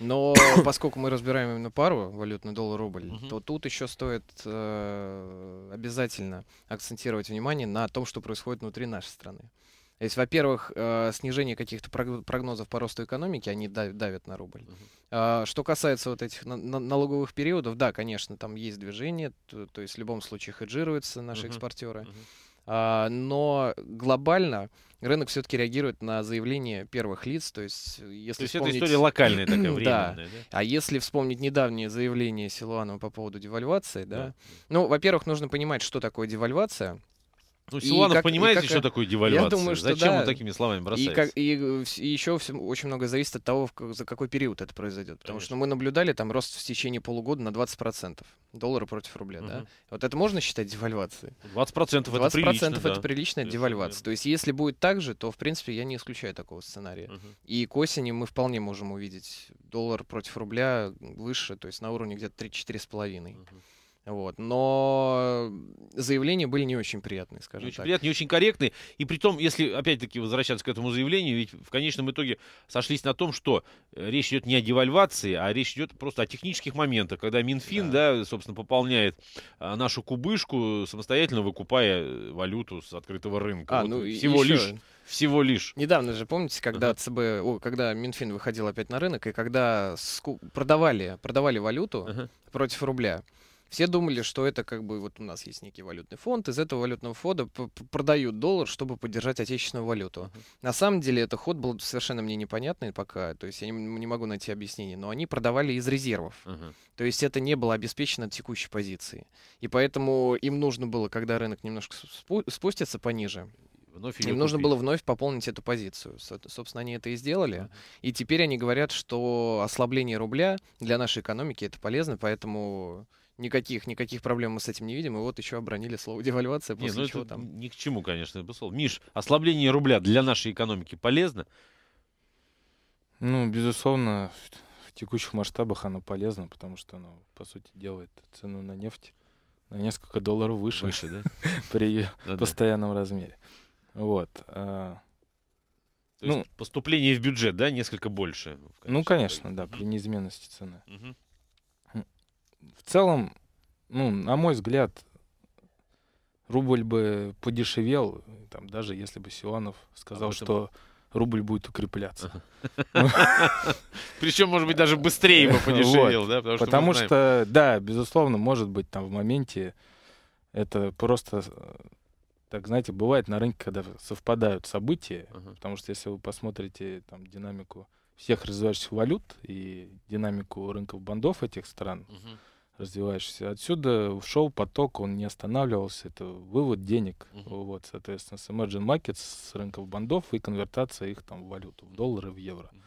Но поскольку мы разбираем именно пару валютный доллар-рубль, то тут еще стоит э, обязательно акцентировать внимание на том, что происходит внутри нашей страны. То есть, во-первых, э, снижение каких-то прогнозов по росту экономики, они давят на рубль. Угу. А, что касается вот этих на на налоговых периодов, да, конечно, там есть движение, то, то есть в любом случае хеджируются наши угу. экспортеры. Угу. А, но глобально рынок все-таки реагирует на заявление первых лиц, то есть э, если то есть вспомнить... это история локальная такая, временная, да. да? А если вспомнить недавнее заявление Силуанова по поводу девальвации, да, да. ну, во-первых, нужно понимать, что такое девальвация, ну есть как, понимаете, как, что такое девальвация? Я думаю, что Зачем да. он такими словами бросается? И, как, и, и еще все, очень много зависит от того, как, за какой период это произойдет. Потому Конечно. что мы наблюдали там рост в течение полугода на 20%. Доллара против рубля, угу. да? Вот это можно считать девальвацией? 20%, 20% это 20% прилично. 20% да. это приличная да. девальвация. То есть если будет так же, то, в принципе, я не исключаю такого сценария. Угу. И к осени мы вполне можем увидеть доллар против рубля выше, то есть на уровне где-то 3-4,5. Угу. Вот. Но заявления были не очень приятные, скажем не так. очень приятные, не очень корректные. И при том, если опять-таки возвращаться к этому заявлению, ведь в конечном итоге сошлись на том, что э, речь идет не о девальвации, а речь идет просто о технических моментах, когда Минфин, да, да собственно, пополняет а, нашу кубышку, самостоятельно выкупая э, валюту с открытого рынка. А, вот ну, всего еще... лишь всего лишь. Недавно же, помните, когда uh-huh. ЦБ, о, когда Минфин выходил опять на рынок, и когда продавали, продавали валюту uh-huh. против рубля, все думали, что это как бы вот у нас есть некий валютный фонд, из этого валютного фонда продают доллар, чтобы поддержать отечественную валюту. На самом деле это ход был совершенно мне непонятный пока, то есть я не, не могу найти объяснений, но они продавали из резервов. Uh-huh. То есть это не было обеспечено текущей позиции. И поэтому им нужно было, когда рынок немножко спу- спустится пониже, вновь Им купить. нужно было вновь пополнить эту позицию. Собственно, они это и сделали. И теперь они говорят, что ослабление рубля для нашей экономики это полезно, поэтому никаких, никаких проблем мы с этим не видим. И вот еще обронили слово девальвация, после Нет, ну чего там... Ни к чему, конечно, это слово. Миш, ослабление рубля для нашей экономики полезно? Ну, безусловно, в текущих масштабах оно полезно, потому что оно, по сути, делает цену на нефть на несколько долларов выше. Выше, да? При ее постоянном размере. Вот. А, То ну, поступление в бюджет, да, несколько больше? Ну, конечно, да, при неизменности цены. Угу в целом, ну, на мой взгляд, рубль бы подешевел, там, даже если бы Силанов сказал, а что рубль будет укрепляться. Причем, может быть, даже быстрее бы подешевел, да? Потому что, да, безусловно, может быть, там в моменте это просто, э, так знаете, бывает на рынке, когда совпадают события, потому что если вы посмотрите там динамику всех развивающихся валют и динамику рынков бандов этих стран, uh-huh развиваешься. Отсюда шел поток, он не останавливался. Это вывод денег. Uh-huh. Вот, соответственно, с emerging markets, с рынков бандов и конвертация их там в валюту, в доллары, в евро. Uh-huh.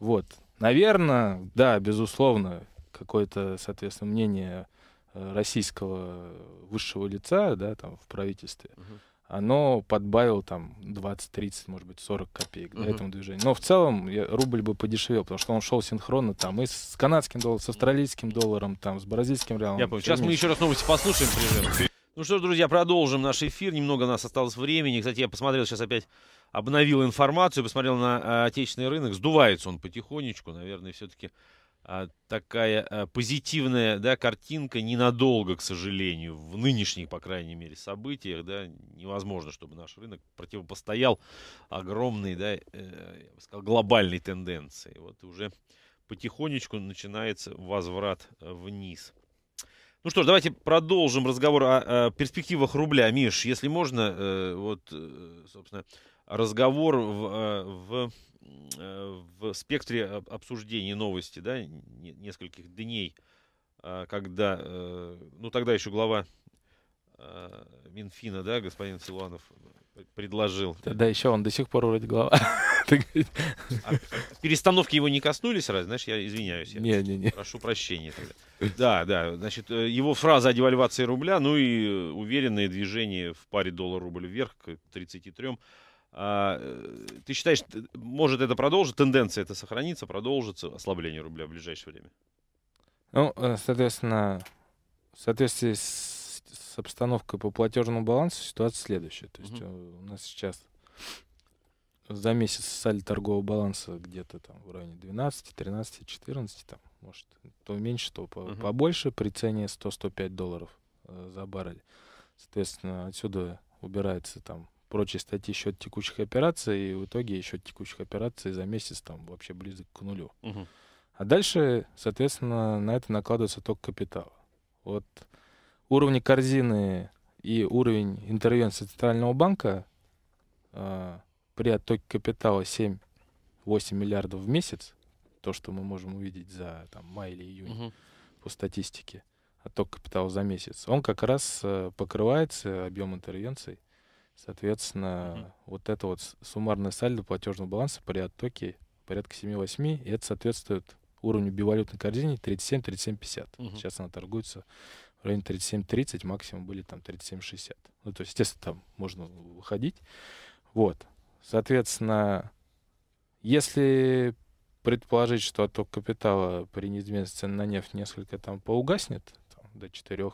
Вот. Наверное, да, безусловно, какое-то, соответственно, мнение э, российского высшего лица, да, там, в правительстве. Uh-huh оно подбавило там 20, 30, может быть, 40 копеек uh-huh. этому движению. Но в целом я, рубль бы подешевел, потому что он шел синхронно там и с канадским долларом, с австралийским долларом, там, с бразильским реалом. Я помню. Сейчас мы еще раз новости послушаем. Прежде. Ну что ж, друзья, продолжим наш эфир. Немного у нас осталось времени. Кстати, я посмотрел сейчас опять, обновил информацию, посмотрел на а, отечественный рынок. Сдувается он потихонечку, наверное, все-таки а, такая а, позитивная да, картинка ненадолго, к сожалению, в нынешних, по крайней мере, событиях. Да, невозможно, чтобы наш рынок противопостоял огромной, да, э, я бы сказал, глобальной тенденции. Вот уже потихонечку начинается возврат э, вниз. Ну что ж, давайте продолжим разговор о, о перспективах рубля. Миш, если можно, э, вот, собственно, разговор в, в Э, в спектре обсуждений новости, да, нескольких дней, а, когда, э, ну тогда еще глава э, Минфина, да, господин Силуанов предложил. Да, еще он до сих пор вроде глава. А перестановки его не коснулись, раз, знаешь, я извиняюсь. не, не, не. Прошу прощения тогда. Да, да, значит, его фраза о девальвации рубля, ну и уверенные движения в паре доллар-рубль вверх к 33 а, э, ты считаешь, может это продолжить, тенденция это сохранится, продолжится ослабление рубля в ближайшее время? Ну, э, соответственно, в соответствии с, с обстановкой по платежному балансу ситуация следующая. То есть угу. у нас сейчас за месяц саль торгового баланса где-то там в районе 12, 13, 14, там, может, то меньше, то по, угу. побольше при цене 100-105 долларов э, за баррель. Соответственно, отсюда убирается там прочие статьи счет текущих операций, и в итоге счет текущих операций за месяц там вообще близок к нулю. Угу. А дальше, соответственно, на это накладывается ток капитала. Вот уровни корзины и уровень интервенции Центрального банка э, при оттоке капитала 7-8 миллиардов в месяц, то, что мы можем увидеть за там, май или июнь угу. по статистике, отток капитала за месяц, он как раз э, покрывается объем интервенций Соответственно, Uh -huh. вот это вот суммарное сальдо платежного баланса при оттоке порядка 7-8, и это соответствует уровню бивалютной корзины 37-37-50. Угу. Uh -huh. Сейчас она торгуется в районе 37-30, максимум были там 37-60. Ну, то есть, естественно, там можно выходить. Вот. Соответственно, если предположить, что отток капитала при неизменности цен на нефть несколько там поугаснет, там, до 4-5,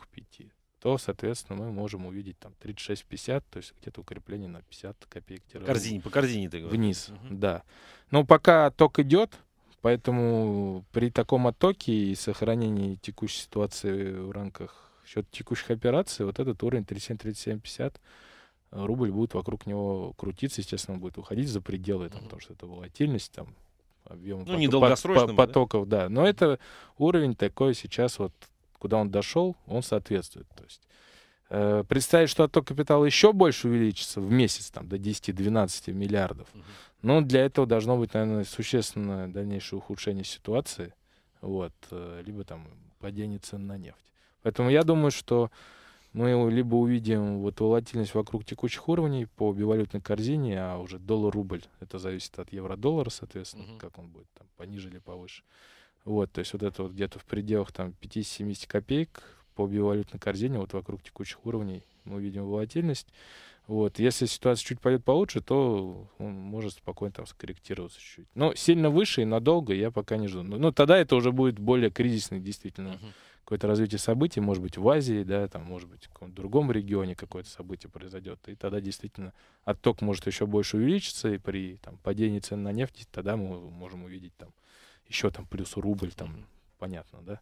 то, соответственно, мы можем увидеть там 36-50, то есть где-то укрепление на 50 копеек. Корзине, по корзине ты говоришь. Вниз, угу. да. Но пока ток идет, поэтому при таком оттоке и сохранении текущей ситуации в рамках счет текущих операций, вот этот уровень 37, 37, 50, рубль будет вокруг него крутиться, естественно, он будет уходить за пределы, там, угу. потому что это волатильность, там, объем ну, поток, недолгосрочным, потоков, да? да. Но это уровень такой сейчас вот куда он дошел, он соответствует. То есть э, представить, что отток капитала еще больше увеличится в месяц, там, до 10-12 миллиардов, угу. ну, для этого должно быть, наверное, существенное дальнейшее ухудшение ситуации, вот, э, либо там падение цен на нефть. Поэтому я думаю, что мы либо увидим вот волатильность вокруг текущих уровней по бивалютной корзине, а уже доллар-рубль, это зависит от евро-доллара, соответственно, угу. как он будет, там, пониже или повыше. Вот, то есть вот это вот где-то в пределах там 50-70 копеек по биовалютной корзине, вот вокруг текущих уровней мы видим волатильность. Вот. Если ситуация чуть пойдет получше, то он может спокойно там скорректироваться чуть-чуть. Но сильно выше и надолго я пока не жду. Но, ну, ну, тогда это уже будет более кризисный, действительно, какое-то развитие событий. Может быть, в Азии, да, там, может быть, в каком-то другом регионе какое-то событие произойдет. И тогда действительно отток может еще больше увеличиться, и при там, падении цен на нефть тогда мы можем увидеть там еще там плюс рубль, там, понятно, да?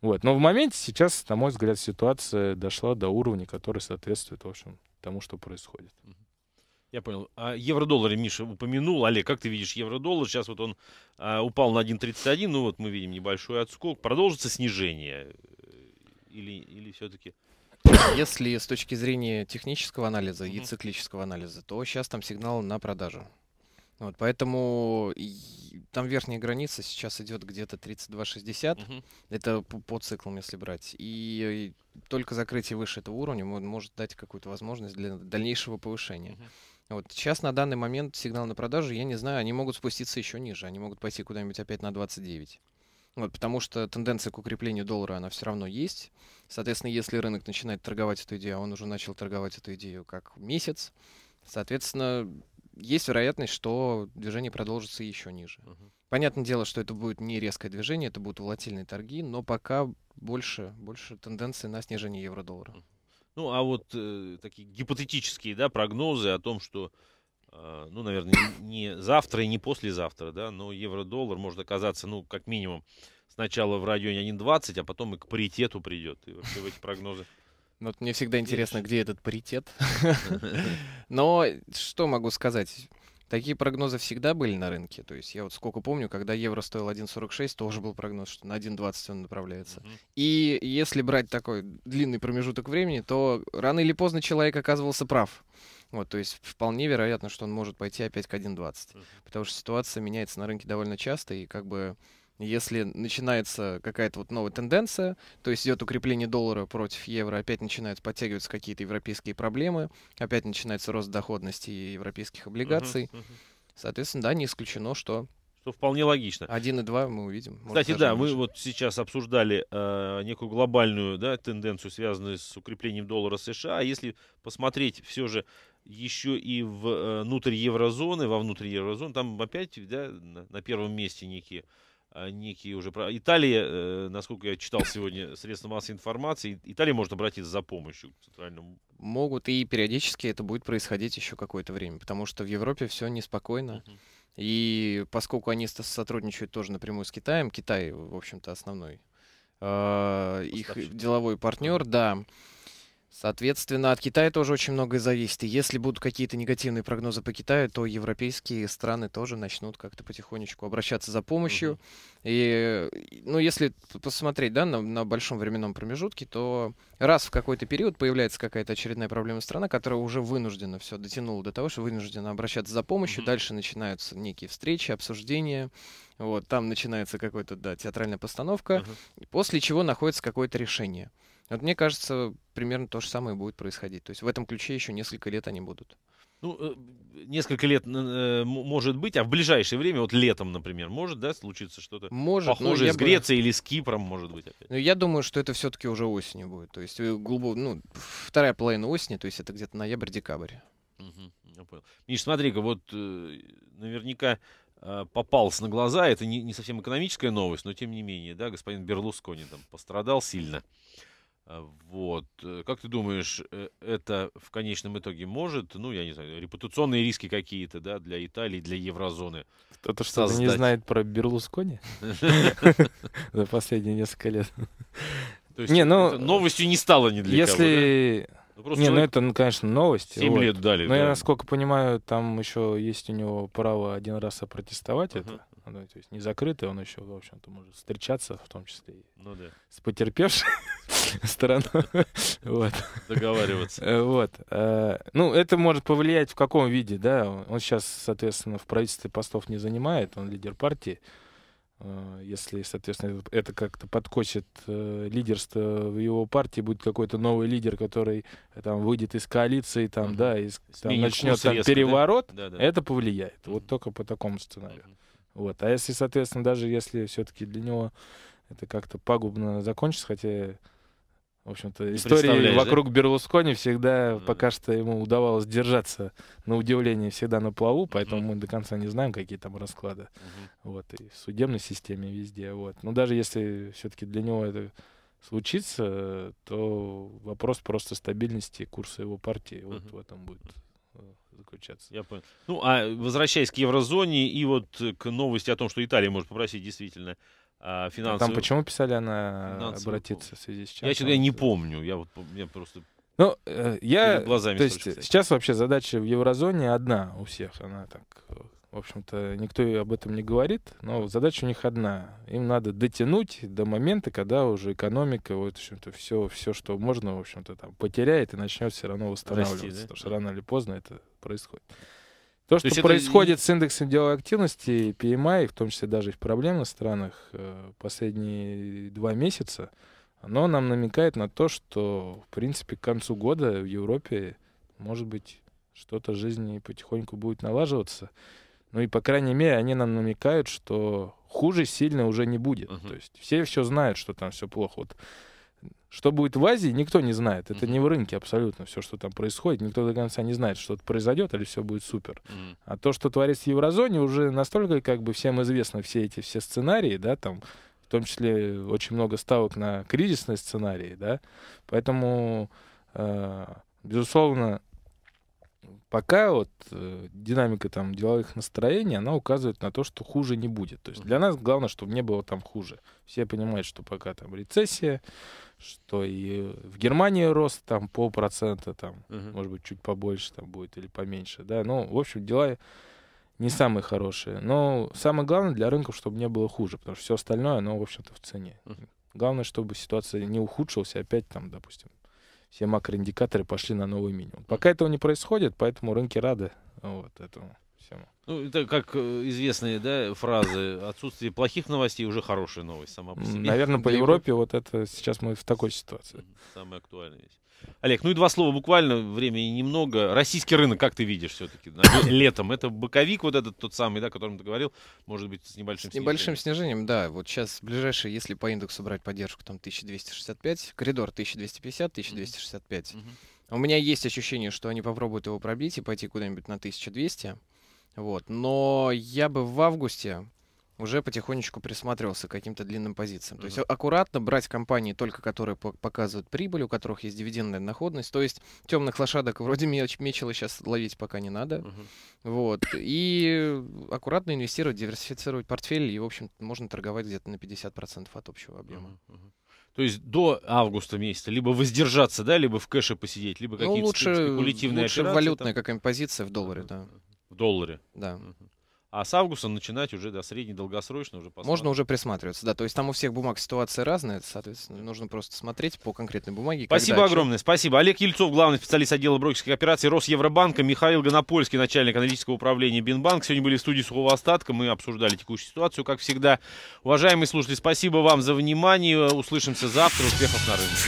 Вот. Но в моменте сейчас, на мой взгляд, ситуация дошла до уровня, который соответствует, в общем, тому, что происходит. Я понял. А евро-доллары Миша упомянул. Олег, как ты видишь евро-доллар? Сейчас вот он а, упал на 1.31, ну вот мы видим небольшой отскок. Продолжится снижение э, или, или все-таки... Если с точки зрения технического анализа mm-hmm. и циклического анализа, то сейчас там сигнал на продажу. Вот, поэтому там верхняя граница сейчас идет где-то 32,60, 60 Угу. Это по, по циклам, если брать. И, и только закрытие выше этого уровня может дать какую-то возможность для дальнейшего повышения. Угу. Вот сейчас на данный момент сигнал на продажу, я не знаю, они могут спуститься еще ниже, они могут пойти куда-нибудь опять на 29. Вот, потому что тенденция к укреплению доллара, она все равно есть. Соответственно, если рынок начинает торговать эту идею, а он уже начал торговать эту идею как месяц, соответственно, есть вероятность, что движение продолжится еще ниже. Угу. Понятное дело, что это будет не резкое движение, это будут волатильные торги, но пока больше, больше тенденции на снижение евро-доллара. Ну, а вот э, такие гипотетические да, прогнозы о том, что, э, ну, наверное, не, не завтра и не послезавтра, да, но евро-доллар может оказаться, ну, как минимум, сначала в районе 1.20, а потом и к паритету придет. И вообще в эти прогнозы ну, вот мне всегда интересно, где этот паритет. Но что могу сказать? Такие прогнозы всегда были на рынке. То есть я вот сколько помню, когда евро стоил 1,46, тоже был прогноз, что на 1,20 он направляется. Mm-hmm. И если брать такой длинный промежуток времени, то рано или поздно человек оказывался прав. Вот, то есть вполне вероятно, что он может пойти опять к 1,20. Mm-hmm. Потому что ситуация меняется на рынке довольно часто, и как бы если начинается какая-то вот новая тенденция, то есть идет укрепление доллара против евро, опять начинают подтягиваться какие-то европейские проблемы, опять начинается рост доходности европейских облигаций. Uh-huh, uh-huh. Соответственно, да, не исключено, что что вполне логично. Один и два мы увидим. Кстати, да, мы вот сейчас обсуждали э, некую глобальную да, тенденцию, связанную с укреплением доллара США. А если посмотреть все же еще и в, э, внутрь еврозоны, вовнутрь еврозоны, там опять да, на, на первом месте некие Э, некие уже... Италия, э, насколько я читал сегодня средства массовой информации, Италия может обратиться за помощью к Центральному могут, и периодически это будет происходить еще какое-то время, потому что в Европе все неспокойно. И поскольку они сотрудничают тоже напрямую с Китаем, Китай, в общем-то, основной э, их деловой партнер, да, Соответственно, от Китая тоже очень многое зависит. И если будут какие-то негативные прогнозы по Китаю, то европейские страны тоже начнут как-то потихонечку обращаться за помощью. Угу. И, ну, если посмотреть, да, на, на большом временном промежутке, то раз в какой-то период появляется какая-то очередная проблема страны, которая уже вынуждена все дотянула до того, что вынуждена обращаться за помощью. Угу. Дальше начинаются некие встречи, обсуждения. Вот, там начинается какая-то, да, театральная постановка, угу. после чего находится какое-то решение. Вот мне кажется, примерно то же самое будет происходить. То есть в этом ключе еще несколько лет они будут. Ну, э, несколько лет э, может быть, а в ближайшее время, вот летом, например, может, да, случиться что-то может, похожее с бы... или с Кипром, может быть, опять? Ну, я думаю, что это все-таки уже осенью будет. То есть э, глубоко, ну, вторая половина осени, то есть это где-то ноябрь-декабрь. Угу, я понял. Миш, смотри-ка, вот наверняка а, попался на глаза, это не, не совсем экономическая новость, но тем не менее, да, господин Берлускони там пострадал сильно. Э, вот. Э, как ты думаешь, э, это в конечном итоге может, ну, я не знаю, репутационные риски какие-то, да, для Италии, для еврозоны? Кто-то что-то не знает про Берлускони за последние несколько лет. То есть не, ну, новостью не стало ни для если... кого, да? Ну, не, ну, человек... ну это, конечно, новость. Семь вот. лет дали. Но да. я, насколько понимаю, там еще есть у него право один раз опротестовать uh-huh, это ну, то есть не закрытый, он еще, в общем-то, может встречаться, в том числе и ну, да. с потерпевшей стороной. вот. Договариваться. Э, вот. Э, ну, это может повлиять в каком виде, да? Он сейчас, соответственно, в правительстве постов не занимает, он лидер партии. Э, если, соответственно, это как-то подкосит лидерство в его партии, будет какой-то новый лидер, который там выйдет из коалиции, там, угу. да, из, там, начнет там, переворот, да? Да, да. это повлияет. Угу. Вот только по такому сценарию. Угу. Вот. А если, соответственно, даже если все-таки для него это как-то пагубно закончится, хотя, в общем-то, истории вокруг да? Берлускони всегда mm-hmm. пока что ему удавалось держаться на удивление всегда на плаву, поэтому mm-hmm. мы до конца не знаем, какие там расклады. Mm-hmm. Вот, и в судебной системе везде. Вот. Но даже если все-таки для него это случится, то вопрос просто стабильности курса его партии. Mm-hmm. Вот в этом будет заключаться. Я понял. Ну, а возвращаясь к еврозоне и вот к новости о том, что Италия может попросить действительно а, а финансовую... Там почему писали она финансовую... обратиться в связи с чем? Я что-то не помню. Я вот я просто ну, э, я, глазами то есть сейчас вообще задача в еврозоне одна у всех, она так в общем-то, никто об этом не говорит, но задача у них одна. Им надо дотянуть до момента, когда уже экономика, вот, в общем-то, все, все, что можно, в общем-то, там, потеряет и начнет все равно восстанавливаться. Расти, да? Потому что рано или поздно это происходит. То, То что это... происходит с индексом деловой активности, PMI, в том числе даже и в проблемных странах, э, последние два месяца, оно нам намекает на то, что, в принципе, к концу года в Европе, может быть, что-то в жизни потихоньку будет налаживаться. Ну и, по крайней мере, они нам намекают, что хуже сильно уже не будет. Uh-huh. То есть все все знают, что там все плохо. Вот что будет в Азии, никто не знает. Это mm-hmm. не в рынке абсолютно все, что там происходит. Никто до конца не знает, что произойдет или все будет супер. Mm-hmm. А то, что творится в еврозоне, уже настолько как бы всем известно все эти все сценарии, да, там, в том числе очень много ставок на кризисные сценарии, да. Поэтому, э, безусловно, пока вот э, динамика там деловых настроений, она указывает на то, что хуже не будет. То есть для нас главное, чтобы не было там хуже. Все понимают, что пока там рецессия, что и э, в Германии рост там полпроцента, там, uh может быть, чуть побольше там будет или поменьше, да. Ну, в общем, дела не самые хорошие. Но самое главное для рынков, чтобы не было хуже, потому что все остальное, оно, в общем-то, в цене. Главное, чтобы ситуация не ухудшилась, опять там, допустим, все макроиндикаторы пошли на новый минимум. Пока этого не происходит, поэтому рынки рады вот этому всему. Ну, это как э, известные да, фразы. Отсутствие плохих новостей уже хорошая новость сама по себе. Наверное, по Европе вот это сейчас мы в такой ситуации. Самое актуальное. Здесь. Олег, ну и два слова буквально, времени немного. Российский рынок, как ты видишь все-таки летом? Это боковик вот этот тот самый, да, о котором ты говорил, может быть, с небольшим с снижением? небольшим снижением, да. Вот сейчас ближайшие, если по индексу брать поддержку, там 1265, коридор 1250-1265. Mm-hmm. У меня есть ощущение, что они попробуют его пробить и пойти куда-нибудь на 1200. Вот. Но я бы в августе уже потихонечку присматривался к каким-то длинным позициям. Mm-hmm. То есть аккуратно брать компании только, которые показывают прибыль, у которых есть дивидендная доходность. То есть темных лошадок вроде меч, мечила сейчас ловить пока не надо. Mm-hmm. Вот. И аккуратно инвестировать, диверсифицировать портфель, и, в общем, можно торговать где-то на 50% от общего объема. Mm-hmm. То есть до августа месяца либо воздержаться, да, либо в кэше посидеть, либо ну, какие-то ну, лучше, спекулятивные лучше операции. валютная там. какая-нибудь позиция в долларе, да. В долларе? Да. Угу. А с августа начинать уже, да, среднедолгосрочно уже Можно уже присматриваться, да. То есть там у всех бумаг ситуация разная, соответственно, нужно просто смотреть по конкретной бумаге. Спасибо огромное, что... спасибо. Олег Ельцов, главный специалист отдела брокерских операций Росевробанка, Михаил Гонопольский, начальник аналитического управления Бинбанк. Сегодня были в студии сухого остатка, мы обсуждали текущую ситуацию, как всегда. Уважаемые слушатели, спасибо вам за внимание, услышимся завтра, успехов на рынке.